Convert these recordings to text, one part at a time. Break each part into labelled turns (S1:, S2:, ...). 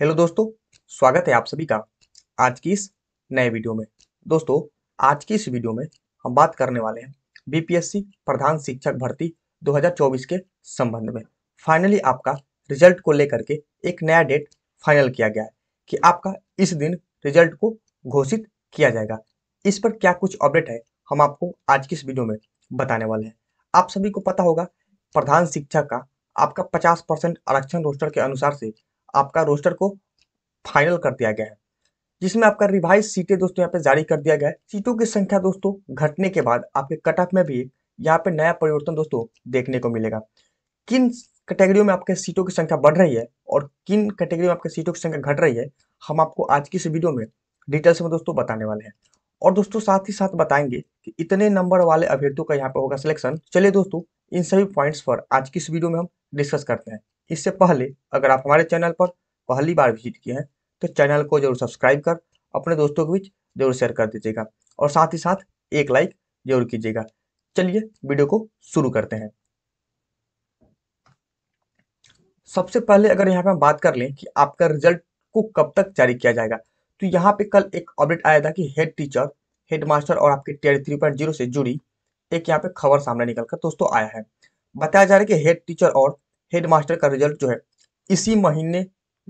S1: hello दोस्तों स्वागत है आप सभी का आज की इस नए वीडियो में दोस्तों आज की इस वीडियो में हम बात करने वाले हैं बीपीएससी प्रधान शिक्षक भर्ती 2024 के संबंध में फाइनली आपका रिजल्ट को लेकर के एक नया डेट फाइनल किया गया है कि आपका इस दिन रिजल्ट को घोषित किया जाएगा इस पर क्या कुछ अपडेट है हम आपको आज की इस वीडियो में बताने वाले हैं आप सभी को पता होगा प्रधान शिक्षक का आपका पचास परसेंट आरक्षण रोस्टर के अनुसार से आपका रोस्टर को फाइनल कर दिया गया है जिसमें आपका रिवाइज सीटें दोस्तों यहाँ पे जारी कर दिया गया है सीटों की संख्या दोस्तों घटने के बाद आपके कट ऑफ में भी यहाँ पे नया परिवर्तन दोस्तों देखने को मिलेगा किन कैटेगरियों में आपके सीटों की संख्या बढ़ रही है और किन कैटेगरी में आपके सीटों की संख्या घट रही है हम आपको आज की इस वीडियो में डिटेल्स में दोस्तों बताने वाले हैं और दोस्तों साथ ही साथ बताएंगे कि इतने नंबर वाले अभ्यर्थियों का यहाँ पे होगा सिलेक्शन चलिए दोस्तों इन सभी पॉइंट्स पर आज की इस वीडियो में हम डिस्कस करते हैं इससे पहले अगर आप हमारे चैनल पर पहली बार विजिट किए हैं तो चैनल को जरूर सब्सक्राइब कर अपने दोस्तों के बीच जरूर शेयर कर दीजिएगा और साथ ही साथ एक लाइक जरूर कीजिएगा चलिए वीडियो को शुरू करते हैं सबसे पहले अगर यहाँ पे हम बात कर लें कि आपका रिजल्ट को कब तक जारी किया जाएगा तो यहाँ पे कल एक अपडेट आया था कि हेड टीचर हेड मास्टर और आपके टेयर थ्री पॉइंट जीरो से जुड़ी एक यहाँ पे खबर सामने निकलकर दोस्तों आया है बताया जा रहा है कि हेड टीचर और हेड मास्टर का रिजल्ट जो है इसी महीने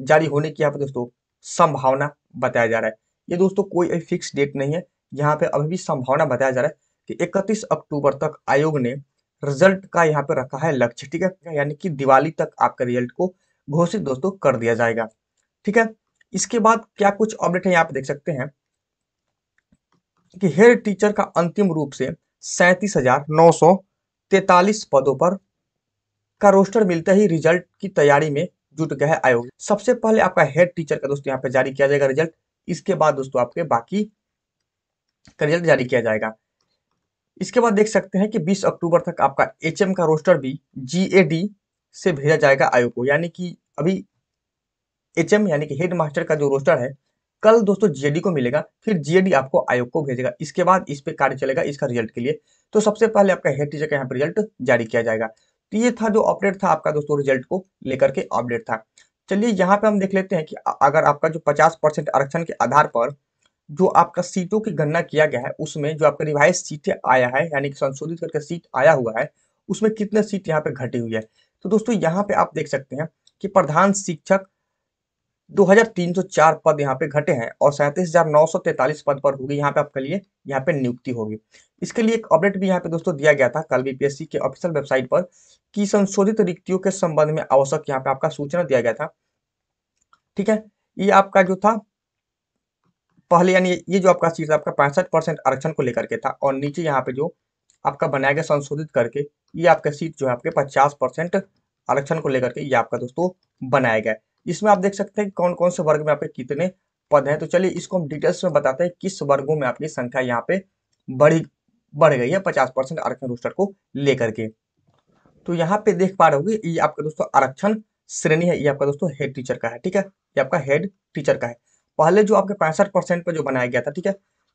S1: जारी होने की यहाँ पे दोस्तों संभावना बताया जा रहा है ये दोस्तों कोई फिक्स डेट नहीं है यहाँ पे अभी भी संभावना बताया जा रहा है कि 31 अक्टूबर तक आयोग ने रिजल्ट का यहाँ पे रखा है लक्ष्य ठीक है यानी कि दिवाली तक आपका रिजल्ट को घोषित दोस्तों कर दिया जाएगा ठीक है इसके बाद क्या कुछ अपडेट है यहाँ पे देख सकते हैं कि हेड टीचर का अंतिम रूप से सैंतीस पदों पर का रोस्टर मिलते ही रिजल्ट की तैयारी में जुट गया है आयोग सबसे पहले आपका हेड टीचर का दोस्तों यहाँ पे जारी किया जाएगा रिजल्ट इसके बाद दोस्तों आपके बाकी का रिजल्ट जारी किया जाएगा इसके बाद देख सकते हैं कि 20 अक्टूबर तक आपका एच का रोस्टर भी जी से भेजा जाएगा आयोग को यानी कि अभी एच यानी कि हेड मास्टर का जो रोस्टर है कल दोस्तों जीएडी को मिलेगा फिर जीएडी आपको आयोग को भेजेगा इसके बाद इस पे कार्य चलेगा इसका रिजल्ट के लिए तो सबसे पहले आपका हेड टीचर का यहाँ पर रिजल्ट जारी किया जाएगा तो ये था जो अपडेट था आपका दोस्तों रिजल्ट को लेकर के अपडेट था चलिए यहाँ पे हम देख लेते हैं कि अगर आपका जो 50 परसेंट आरक्षण के आधार पर जो आपका सीटों की गणना किया गया है उसमें जो आपका रिवाइज सीटें आया है यानी कि संशोधित करके सीट आया हुआ है उसमें कितने सीट यहाँ पे घटी हुई है तो दोस्तों यहाँ पे आप देख सकते हैं कि प्रधान शिक्षक 2304 पद यहाँ पे घटे हैं और सैंतीस पद पर होगी यहाँ पे आपके लिए यहाँ पे नियुक्ति होगी इसके लिए एक अपडेट भी यहाँ पे दोस्तों दिया गया था कल बीपीएससी के ऑफिशियल वेबसाइट पर कि संशोधित रिक्तियों के संबंध में आवश्यक यहाँ पे आपका सूचना दिया गया था ठीक है ये आपका जो था पहले यानी ये जो आपका चीज आपका पैंसठ परसेंट आरक्षण को लेकर के था और नीचे यहाँ पे जो आपका बनाया गया संशोधित करके ये आपका सीट जो है आपके पचास परसेंट आरक्षण को लेकर के ये आपका दोस्तों बनाया गया इसमें आप देख सकते हैं कौन कौन से वर्ग में आपके कितने पद हैं तो चलिए इसको हम डिटेल्स में बताते हैं किस वर्गों में आपकी संख्या यहाँ पे बढ़ी बढ़ गई है पचास परसेंट आरक्षण रोस्टर को लेकर के तो यहाँ पे देख पा रहे होगी ये आपका दोस्तों आरक्षण श्रेणी है ये आपका दोस्तों हेड टीचर का है ठीक है ये आपका हेड टीचर का है पहले जो आपके पैंसठ परसेंट पर जो बनाया गया था ठीक है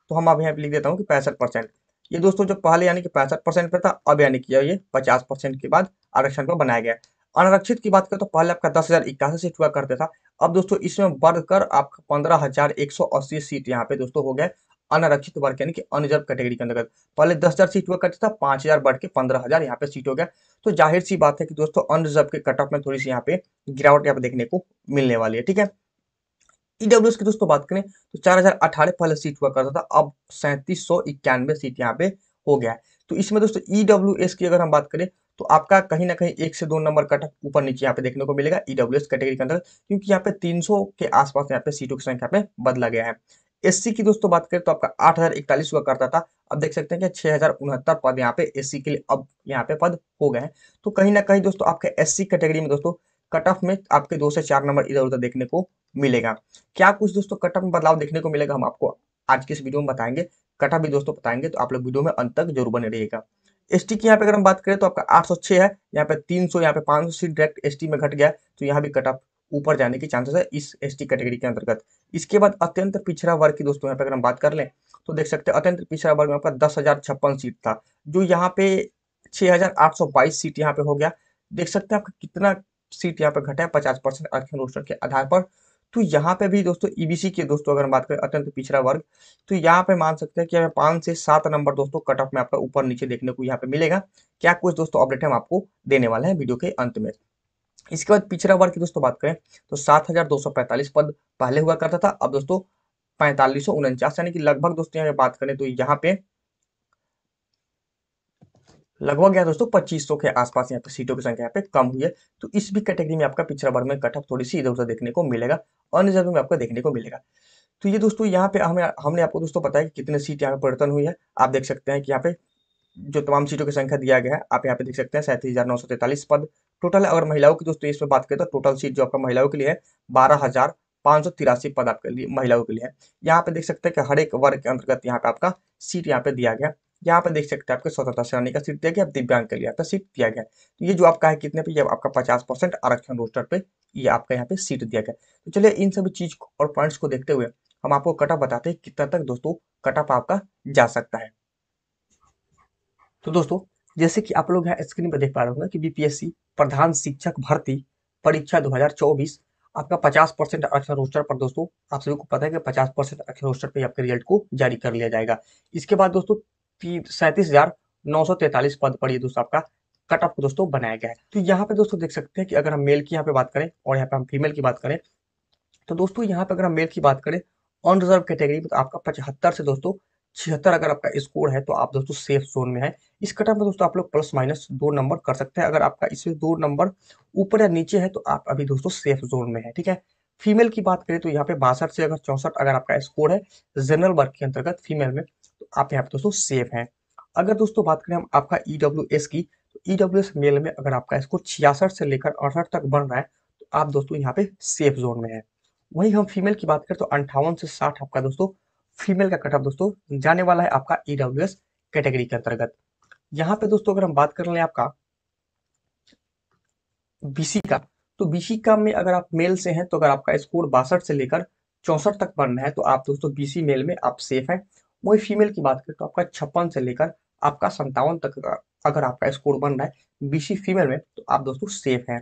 S1: तो हम अब यहाँ पे लिख देता हूँ कि पैंसठ परसेंट ये दोस्तों जो पहले यानी कि पैंसठ परसेंट पर था अब यानी कि ये पचास परसेंट के बाद आरक्षण पर बनाया गया अनारक्षित की बात करें तो पहले आपका दस हजार इक्यासी सीट हुआ करता था अब दोस्तों इसमें बढ़कर आपका पंद्रह हजार एक सौ अस्सी सीट यहाँ पे दोस्तों हो गए अनारक्षित वर्ग यानी कि अनरिजर्व कैटेगरी के अंतर्गत पहले दस हजार सीट हुआ करता था पांच हजार बढ़ के पंद्रह हजार यहाँ पे सीट हो गया तो जाहिर सी बात है कि दोस्तों अनरिजर्व के कट ऑफ में थोड़ी सी यहाँ पे गिरावट यहाँ पे देखने को मिलने वाली है ठीक है ईडब्ल्यू e की दोस्तों बात करें तो चार हजार अठारह पहले सीट हुआ करता था अब सैंतीस सौ इक्यानवे सीट यहाँ पे हो गया है तो इसमें दोस्तों ईडब्ल्यू e की अगर हम बात करें तो आपका कहीं ना कहीं एक से दो नंबर कट ऊपर नीचे यहाँ पे देखने को मिलेगा ईडब्ल्यू e कैटेगरी के अंदर क्योंकि यहाँ पे 300 के आसपास यहाँ पे सीटों की संख्या पे बदला गया है एससी की दोस्तों बात करें तो आपका आठ हजार इकतालीस हुआ करता था अब देख सकते हैं कि छह हजार उनहत्तर पद यहाँ पे एस के लिए अब यहाँ पे पद हो गए हैं तो कहीं ना कहीं दोस्तों आपके एस कैटेगरी में दोस्तों कट ऑफ में आपके दो से चार नंबर इधर उधर देखने को मिलेगा क्या कुछ दोस्तों कट ऑफ में बदलाव देखने को मिलेगा हम आपको आज के इस वीडियो में बताएंगे कट ऑफ भी दोस्तों बताएंगे तो आप लोग वीडियो में अंत तक जरूर बने रहिएगा एस की यहाँ पे अगर हम बात करें तो आपका 806 है यहाँ पे 300 सौ यहाँ पे 500 सीट डायरेक्ट एस में घट गया तो यहाँ भी कट ऑफ ऊपर जाने की चांसेस है इस एस कैटेगरी के अंतर्गत इसके बाद अत्यंत पिछड़ा वर्ग की दोस्तों यहाँ पे अगर हम बात कर लें तो देख सकते हैं अत्यंत पिछड़ा वर्ग में आपका दस सीट था जो यहाँ पे 6,822 सीट यहाँ पे हो गया देख सकते हैं आपका कितना सीट यहाँ पे घटा है पचास परसेंट के आधार पर तो यहाँ पे भी दोस्तों ईबीसी e के दोस्तों अगर हम बात करें अत्यंत पिछड़ा वर्ग तो यहाँ पे मान सकते हैं कि हमें पांच से सात नंबर दोस्तों कट ऑफ में आपका ऊपर नीचे देखने को यहाँ पे मिलेगा क्या कुछ दोस्तों अपडेट हम आपको देने वाले हैं वीडियो के अंत में इसके बाद पिछड़ा वर्ग की दोस्तों बात करें तो सात पद पहले हुआ करता था अब दोस्तों पैंतालीस यानी कि लगभग दोस्तों यहाँ बात करें तो यहाँ पे लगभग यहाँ दोस्तों पच्चीस सौ के आसपास यहाँ पे सीटों की संख्या यहाँ पे कम हुई है तो इस भी कैटेगरी में आपका पिछड़ा वर्ग में कटअप थोड़ी सी इधर उधर देखने को मिलेगा अनरिजर्व में आपको देखने को मिलेगा तो ये दोस्तों यहाँ पे हमें हमने आपको दोस्तों बताया कि कितने सीट यहाँ पे परिवर्तन हुई है आप देख सकते हैं कि यहाँ पे जो तमाम सीटों की संख्या दिया गया है आप यहाँ पे देख सकते हैं सैंतीस हजार नौ सौ तैतालीस पद टोटल अगर महिलाओं की दोस्तों इसमें बात करें तो टोटल सीट जो आपका महिलाओं के लिए है बारह हजार सौ तिरासी पद आपके लिए महिलाओं के लिए है यहाँ पे देख सकते हैं कि हर एक वर्ग के अंतर्गत यहाँ पे आपका सीट यहाँ पे दिया गया यहाँ पर देख सकते हैं आपके स्वतंत्रता सेनानी का सीट दिया गया दिव्यांग के लिए आपका सीट दिया गया तो ये जो आपका है कितने पे ये आपका पचास परसेंट आरक्षण रोस्टर पे ये आपका यहाँ पे सीट दिया गया तो चलिए इन सभी चीज और पॉइंट्स को देखते हुए हम आपको कटअप बताते हैं कितना तक दोस्तों कटअप आपका जा सकता है तो दोस्तों जैसे कि आप लोग यहाँ स्क्रीन पर देख पा रहे होंगे कि बीपीएससी प्रधान शिक्षक भर्ती परीक्षा दो आपका 50 परसेंट आरक्षण रोस्टर पर दोस्तों आप सभी को पता है कि 50 परसेंट आरक्षण रोस्टर पर आपके रिजल्ट को जारी कर लिया जाएगा इसके बाद दोस्तों सैंतीस हजार नौ सौ तैतालीस पद पर ये दोस्तों आपका कट ऑफ दोस्तों बनाया गया है तो यहाँ पे दोस्तों देख सकते हैं कि अगर हम मेल की यहाँ पे बात करें और यहाँ पे हम फीमेल की बात करें तो दोस्तों यहाँ पे अगर हम मेल की बात करें रिजर्व कैटेगरी में तो आपका पचहत्तर से दोस्तों छिहत्तर अगर आपका स्कोर है तो आप दोस्तों सेफ जोन में है इस कटअप में दोस्तों आप लोग प्लस माइनस दो नंबर कर सकते हैं अगर आपका इसमें दो नंबर ऊपर या नीचे है तो आप अभी दोस्तों सेफ जोन में है ठीक है फीमेल की बात करें तो यहाँ पे बासठ से अगर चौसठ अगर आपका स्कोर है जनरल वर्ग के अंतर्गत फीमेल में तो आप यहाँ पे दोस्तों सेफ हैं अगर दोस्तों बात करें हम आपका ई e की तो ई e मेल में अगर आपका स्कोर छियासठ से लेकर अड़सठ तक बन रहा है तो आप दोस्तों यहाँ पे सेफ जोन में है वही हम फीमेल की बात करें तो अंठावन से साठ आपका दोस्तों फीमेल का कटअप दोस्तों जाने वाला है आपका ई e कैटेगरी के अंतर्गत यहाँ पे दोस्तों अगर हम बात कर ले आपका बीसी का तो बीसी का में अगर आप मेल से हैं तो अगर आपका स्कोर बासठ से लेकर चौसठ तक बनना है तो आप दोस्तों बीसी मेल में आप सेफ हैं वही फीमेल की बात करें तो आपका छप्पन से लेकर आपका संतावन तक अगर आपका स्कोर बन रहा है बीसी फीमेल में तो आप दोस्तों सेफ हैं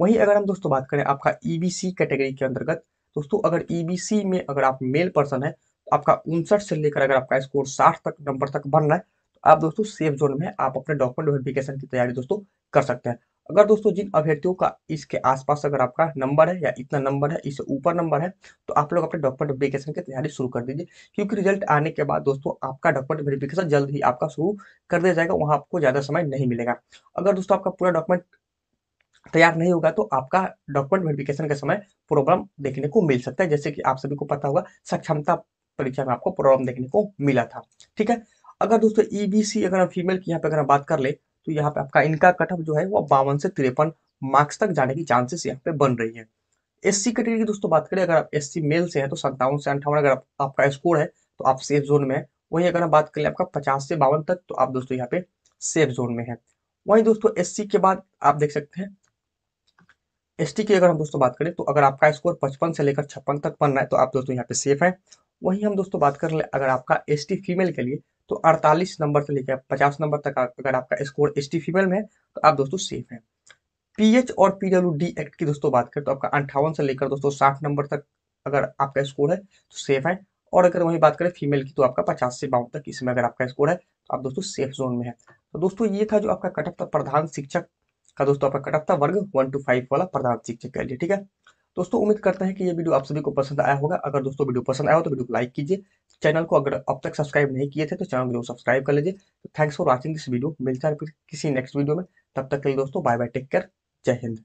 S1: वहीं अगर हम दोस्तों बात करें आपका ईबीसी e कैटेगरी के अंतर्गत दोस्तों अगर ईबीसी e में अगर आप मेल पर्सन है तो आपका उनसठ से लेकर अगर आपका स्कोर साठ तक नंबर तक बन रहा है तो आप दोस्तों सेफ जोन में आप अपने डॉक्यूमेंट वेरिफिकेशन की तैयारी दोस्तों कर सकते हैं अगर दोस्तों जिन अभ्यर्थियों का इसके आसपास अगर आपका नंबर है या इतना नंबर है इससे ऊपर नंबर है तो आप लोग अपने डॉक्यूमेंट वेरिफिकेशन की तैयारी शुरू कर दीजिए क्योंकि रिजल्ट आने के बाद दोस्तों आपका डॉक्यूमेंट वेरिफिकेशन जल्द ही आपका शुरू कर दिया जाएगा वहाँ आपको ज़्यादा समय नहीं मिलेगा अगर दोस्तों आपका पूरा डॉक्यूमेंट तैयार नहीं होगा तो आपका डॉक्यूमेंट वेरिफिकेशन के समय प्रॉब्लम देखने को मिल सकता है जैसे कि आप सभी को पता होगा सक्षमता परीक्षा में आपको प्रॉब्लम देखने को मिला था ठीक है अगर दोस्तों ईबीसी e अगर हम फीमेल की यहाँ पे अगर हम बात कर ले तो यहाँ पे आपका इनका कट ऑफ जो है वो बावन से तिरपन मार्क्स तक जाने की चांसेस यहाँ पे बन रही है एस सी कैटेगरी की दोस्तों बात करें अगर आप एस सी मेल से है तो सत्तावन से अंठावन अगर आप, आपका स्कोर है तो आप सेफ जोन में है वहीं अगर हम बात करें आपका पचास से बावन तक तो आप दोस्तों यहाँ पे सेफ जोन में है वहीं दोस्तों एस के बाद आप देख सकते हैं एस की अगर हम दोस्तों बात करें तो अगर आपका स्कोर पचपन से लेकर छप्पन तक बन रहा है तो आप दोस्तों यहाँ पे सेफ है वहीं हम दोस्तों बात कर ले अगर आपका एस फीमेल के लिए तो 48 नंबर से लेकर 50 नंबर तक अगर आपका स्कोर एस फीमेल में तो आप दोस्तों सेफ हैं पीएच और पीडब्ल्यू डी एक्ट की दोस्तों बात करें तो आपका अंठावन से लेकर दोस्तों साठ नंबर तक अगर आपका स्कोर है तो सेफ है और अगर वही बात करें फीमेल की तो आपका पचास से बावन तक इसमें अगर आपका स्कोर है तो आप दोस्तों सेफ जोन में है तो दोस्तों ये था जो आपका कटअप था प्रधान शिक्षक का दोस्तों आपका कटअप था वर्ग वन टू फाइव वाला प्रधान शिक्षक के लिए ठीक है दोस्तों उम्मीद करते हैं कि ये वीडियो आप सभी को पसंद आया होगा अगर दोस्तों वीडियो पसंद आया हो तो वीडियो को लाइक कीजिए चैनल को अगर अब तक सब्सक्राइब नहीं किए थे तो चैनल को सब्सक्राइब कर लीजिए तो thanks for watching this video मिलता है फिर किसी नेक्स्ट वीडियो में तब तक के लिए दोस्तों बाय बाय टेक केयर जय हिंद